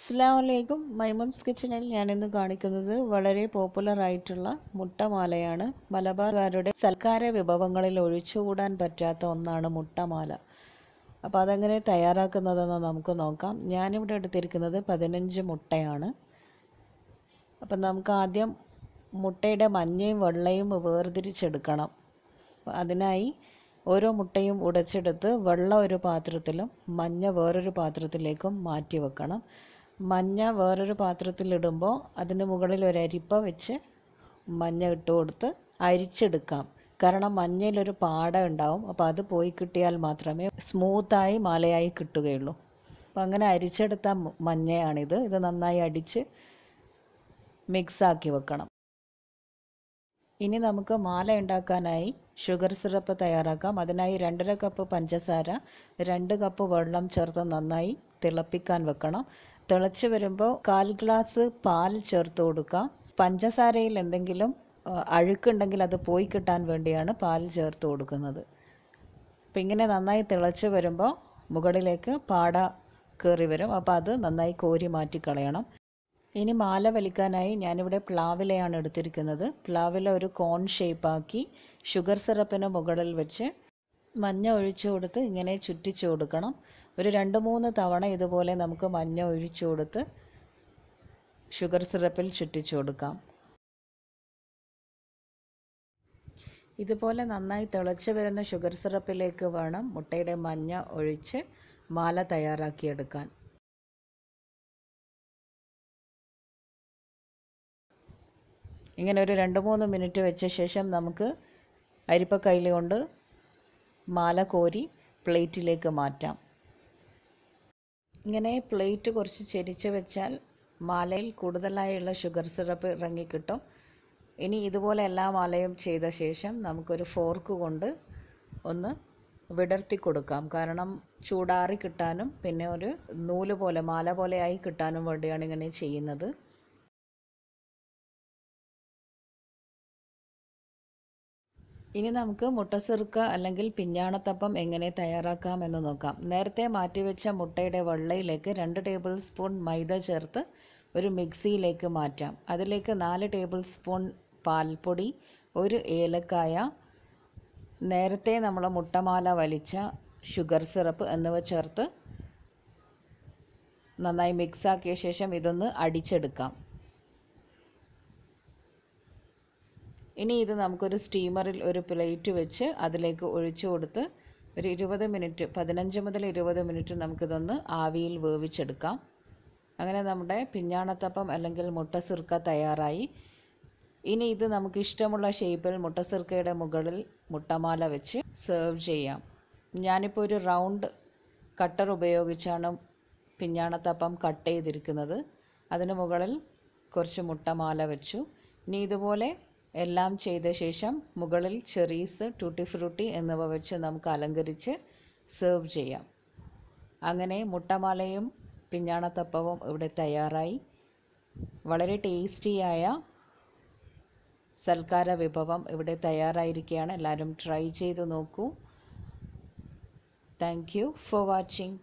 അസ്സാമലൈക്കും മൈമൂൺസ് കിച്ചണിൽ ഞാനിന്ന് കാണിക്കുന്നത് വളരെ പോപ്പുലർ ആയിട്ടുള്ള മുട്ടമാലയാണ് മലബാർകാരുടെ സൽക്കാര വിഭവങ്ങളിൽ ഒഴിച്ചുകൂടാൻ പറ്റാത്ത ഒന്നാണ് മുട്ടമാല അപ്പോൾ അതെങ്ങനെ തയ്യാറാക്കുന്നതെന്ന് നമുക്ക് നോക്കാം ഞാനിവിടെ എടുത്തിരിക്കുന്നത് പതിനഞ്ച് മുട്ടയാണ് അപ്പം നമുക്ക് ആദ്യം മുട്ടയുടെ മഞ്ഞയും വെള്ളയും വേർതിരിച്ചെടുക്കണം അതിനായി ഓരോ മുട്ടയും ഉടച്ചെടുത്ത് വെള്ളം ഒരു പാത്രത്തിലും മഞ്ഞ വേറൊരു പാത്രത്തിലേക്കും മാറ്റി വെക്കണം മഞ്ഞ വേറൊരു പാത്രത്തിലിടുമ്പോൾ അതിന് മുകളിൽ ഒരു അരിപ്പ വെച്ച് മഞ്ഞ ഇട്ട് കൊടുത്ത് അരിച്ചെടുക്കാം കാരണം മഞ്ഞയിലൊരു പാട ഉണ്ടാവും അപ്പോൾ അത് പോയി കിട്ടിയാൽ മാത്രമേ സ്മൂത്തായി മാലയായി കിട്ടുകയുള്ളൂ അപ്പോൾ അങ്ങനെ അരിച്ചെടുത്ത മഞ്ഞയാണിത് ഇത് നന്നായി അടിച്ച് മിക്സാക്കി വെക്കണം ഇനി നമുക്ക് മാല ഉണ്ടാക്കാനായി ഷുഗർ സിറപ്പ് തയ്യാറാക്കാം അതിനായി രണ്ടര കപ്പ് പഞ്ചസാര രണ്ട് കപ്പ് വെള്ളം ചേർത്ത് നന്നായി തിളപ്പിക്കാൻ വെക്കണം തിളച്ച് വരുമ്പോൾ കാൽ ഗ്ലാസ് പാൽ ചേർത്ത് കൊടുക്കുക പഞ്ചസാരയിൽ എന്തെങ്കിലും അഴുക്കുണ്ടെങ്കിൽ അത് പോയി കിട്ടാൻ വേണ്ടിയാണ് പാൽ ചേർത്ത് കൊടുക്കുന്നത് അപ്പം ഇങ്ങനെ നന്നായി തിളച്ച് വരുമ്പോൾ മുകളിലേക്ക് പാട കയറി വരും അപ്പോൾ അത് നന്നായി കോരി മാറ്റി കളയണം ഇനി മാല വലിക്കാനായി ഞാനിവിടെ പ്ലാവിലയാണ് എടുത്തിരിക്കുന്നത് പ്ലാവില ഒരു കോൺ ഷേപ്പാക്കി ഷുഗർ സിറപ്പിന് മുകളിൽ വെച്ച് മഞ്ഞ ഒഴിച്ചു കൊടുത്ത് ഇങ്ങനെ ചുറ്റിച്ചു കൊടുക്കണം ഒരു രണ്ട് മൂന്ന് തവണ ഇതുപോലെ നമുക്ക് മഞ്ഞ ഒഴിച്ചു കൊടുത്ത് ഷുഗർ സിറപ്പിൽ ചുറ്റിച്ചു കൊടുക്കാം ഇതുപോലെ നന്നായി തിളച്ച് വരുന്ന ഷുഗർ സിറപ്പിലേക്ക് വേണം മുട്ടയുടെ മഞ്ഞ ഒഴിച്ച് മാല തയ്യാറാക്കിയെടുക്കാൻ ഇങ്ങനെ ഒരു രണ്ട് മൂന്ന് മിനിറ്റ് വെച്ച ശേഷം നമുക്ക് അരിപ്പക്കൈലി കൊണ്ട് മാല കോരി പ്ലേറ്റിലേക്ക് മാറ്റാം ഇങ്ങനെ പ്ലേറ്റ് കുറച്ച് ചെരിച്ച് വെച്ചാൽ മാലയിൽ കൂടുതലായുള്ള ഷുഗർ സിറപ്പ് ഇറങ്ങിക്കിട്ടും ഇനി ഇതുപോലെ എല്ലാ മാലയും ചെയ്ത ശേഷം നമുക്കൊരു ഫോർക്ക് കൊണ്ട് ഒന്ന് വിടർത്തി കൊടുക്കാം കാരണം ചൂടാറി കിട്ടാനും പിന്നെ ഒരു നൂല് പോലെ മാല പോലെയായി കിട്ടാനും വേണ്ടിയാണ് ഇങ്ങനെ ചെയ്യുന്നത് ഇനി നമുക്ക് മുട്ടസുറുക്ക അല്ലെങ്കിൽ പിഞ്ഞാണത്തപ്പം എങ്ങനെ തയ്യാറാക്കാം എന്ന് നോക്കാം നേരത്തെ മാറ്റിവെച്ച മുട്ടയുടെ വെള്ളയിലേക്ക് രണ്ട് ടേബിൾ സ്പൂൺ മൈദ ചേർത്ത് ഒരു മിക്സിയിലേക്ക് മാറ്റാം അതിലേക്ക് നാല് ടേബിൾ സ്പൂൺ പാൽപ്പൊടി ഒരു ഏലക്കായ നേരത്തെ നമ്മൾ മുട്ടമാല വലിച്ച ഷുഗർ സിറപ്പ് എന്നിവ ചേർത്ത് നന്നായി മിക്സാക്കിയ ശേഷം ഇതൊന്ന് അടിച്ചെടുക്കാം ഇനി ഇത് നമുക്കൊരു സ്റ്റീമറിൽ ഒരു പ്ലേറ്റ് വെച്ച് അതിലേക്ക് ഒഴിച്ചു കൊടുത്ത് ഒരു ഇരുപത് മിനിറ്റ് പതിനഞ്ച് മുതൽ ഇരുപത് മിനിറ്റ് നമുക്കിതൊന്ന് ആവിയിൽ വേവിച്ചെടുക്കാം അങ്ങനെ നമ്മുടെ പിഞ്ഞാണത്തപ്പം അല്ലെങ്കിൽ മുട്ട സുർക്ക തയ്യാറായി ഇനി ഇത് നമുക്ക് ഇഷ്ടമുള്ള ഷേപ്പിൽ മുട്ടസുർക്കയുടെ മുകളിൽ മുട്ടമാല വെച്ച് സേർവ് ചെയ്യാം ഞാനിപ്പോൾ ഒരു റൗണ്ട് കട്ടർ ഉപയോഗിച്ചാണ് പിഞ്ഞാണത്തപ്പം കട്ട് ചെയ്തിരിക്കുന്നത് അതിന് മുകളിൽ കുറച്ച് മുട്ടമാല വെച്ചു ഇനി ഇതുപോലെ എല്ലാം ചെയ്ത ശേഷം മുകളിൽ ചെറീസ് ടൂട്ടി ഫ്രൂട്ടി എന്നിവ വെച്ച് നമുക്ക് അലങ്കരിച്ച് സെർവ് ചെയ്യാം അങ്ങനെ മുട്ടമാലയും പിഞ്ഞാണത്തപ്പവും ഇവിടെ തയ്യാറായി വളരെ ടേസ്റ്റിയായ സൽക്കാര വിഭവം ഇവിടെ തയ്യാറായിരിക്കുകയാണ് എല്ലാവരും ട്രൈ ചെയ്ത് നോക്കൂ താങ്ക് യു ഫോർ വാച്ചിങ്